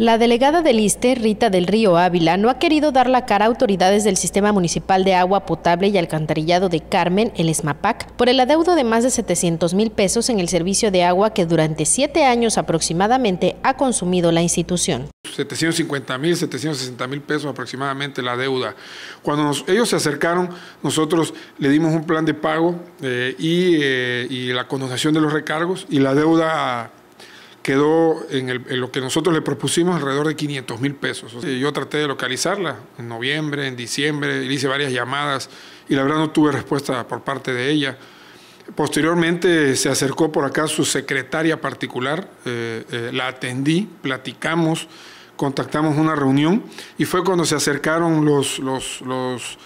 La delegada del ISTE, Rita del Río Ávila, no ha querido dar la cara a autoridades del Sistema Municipal de Agua Potable y Alcantarillado de Carmen, el ESMAPAC, por el adeudo de más de 700 mil pesos en el servicio de agua que durante siete años aproximadamente ha consumido la institución. 750 mil, 760 mil pesos aproximadamente la deuda. Cuando ellos se acercaron, nosotros le dimos un plan de pago eh, eh, y, la connotación de los recargos y la deuda quedó en, lo que nosotros le propusimos alrededor de 500 mil pesos. yo traté de localizarla en noviembre, en diciembre, le hice varias llamadas y la verdad no tuve respuesta por parte de ella. Posteriormente se acercó por acá su secretaria particular, eh, eh, la atendí, platicamos, contactamos una reunión y fue cuando se acercaron los, los, los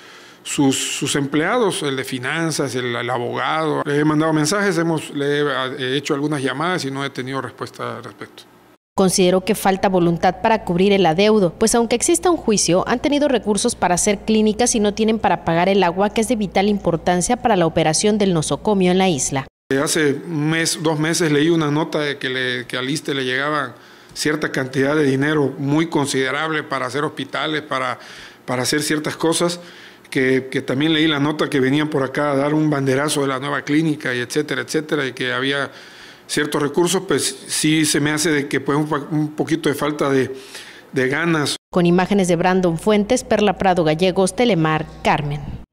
sus, empleados, el de finanzas, el, abogado. Le he mandado mensajes, hemos, le ah, he hecho algunas llamadas y no he tenido respuesta al respecto. considero que falta voluntad para cubrir el adeudo, pues aunque exista un juicio, han tenido recursos para hacer clínicas y no tienen para pagar el agua que es de vital importancia para la operación del nosocomio en la isla. Eh, hace un mes, dos meses leí una nota de que, le, que al ISTE le llegaba cierta cantidad de dinero muy considerable para hacer hospitales, para, para hacer ciertas cosas que, también leí la nota que venían por acá a dar un banderazo de la nueva clínica y etcétera, etcétera, y que había ciertos recursos, pues sí se me hace de que puede un, poquito de falta de, de ganas. Con imágenes de Brandon Fuentes, Perla Prado Gallegos, Telemar, Carmen.